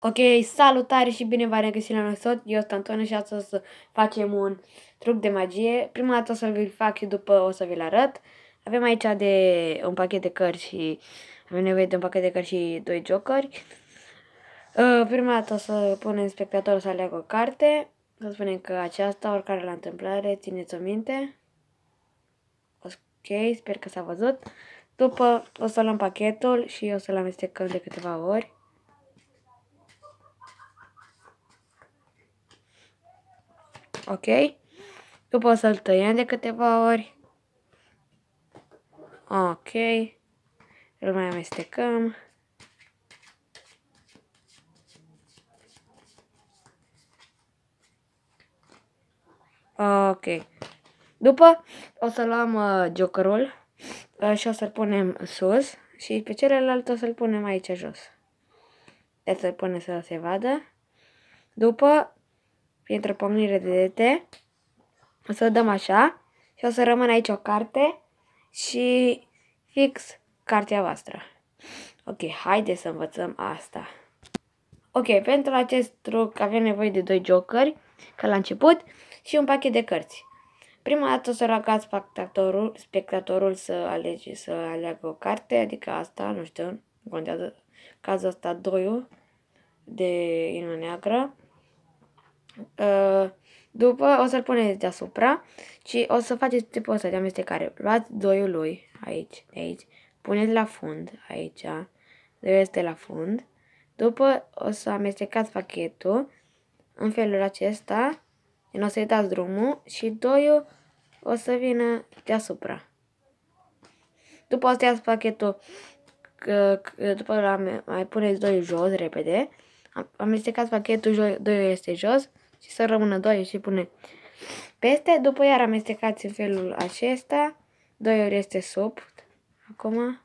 Ok, salutare și bine v-am regăsit la noi tot. Eu sunt Antonio și astăzi o să facem un truc de magie. Prima dată o să vi-l fac și după o să vi-l arăt. Avem aici de un pachet de cărți și avem nevoie de un pachet de cărți și doi jocări. Uh, prima dată o să punem spectatorul să aleagă o carte. Să spunem că aceasta, oricare la întâmplare, țineți-o minte. Ok, sper că s-a văzut. După o să luăm pachetul și o să-l amestecăm de câteva ori. ok? După o să-l tăiem de câteva ori. Ok. Îl mai amestecăm. Ok. După o să luăm uh, jokerul uh, și o să-l punem sus și pe celălalt o să-l punem aici jos. Deci să-l punem să se vadă. După printr-o pomnire de dete. O să o dăm așa și o să rămână aici o carte și fix cartea voastră. Ok, haide să învățăm asta. Ok, pentru acest truc avem nevoie de doi jokeri, ca la început, și un pachet de cărți. Prima dată o să rog spectatorul, spectatorul să alege, să aleagă o carte, adică asta, nu știu, contează, cazul ăsta doiul de ină neagră. Uh, după o să-l puneți deasupra și o să faceți tipul ăsta de amestecare. Luați doiul lui, aici, de aici, puneți la fund, aici, doiul este la fund. După o să amestecați pachetul în felul acesta, în o să-i dați drumul și doiul o să vină deasupra. După o să iați pachetul, după la mai puneți doiul jos repede, amestecați pachetul, doiul este jos și să rămână 2 și pune peste. După iar amestecați în felul acesta. 2 ori este sub. Acum.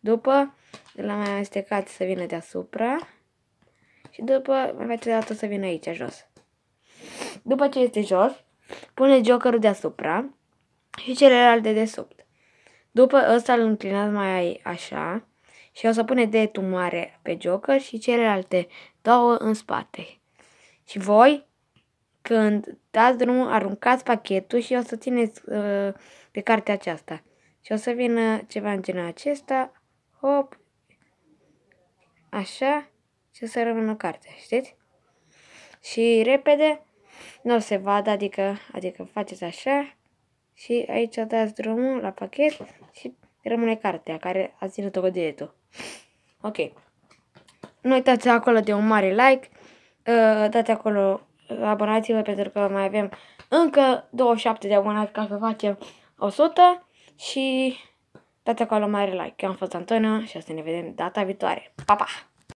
După l-am mai amestecat să vină deasupra. Și după mai face dată să vină aici jos. După ce este jos, pune jokerul deasupra și celelalte de sub. După ăsta îl înclinați mai așa și o să pune de mare pe joker și celelalte două în spate. Și voi când dați drumul, aruncați pachetul și o să țineți uh, pe cartea aceasta. Și o să vină ceva în genul acesta. Hop. Așa. Și o să rămână cartea, știți? Și repede nu se vadă, adică, adică faceți așa și aici dați drumul la pachet și rămâne cartea care a ținut-o cu dietul. Ok. Nu uitați acolo de un mare like, uh, dați acolo abonați-vă pentru că mai avem încă 27 de abonați ca să facem 100 și dați acolo mare like. Eu am fost Antonio și o să ne vedem data viitoare. Pa, pa!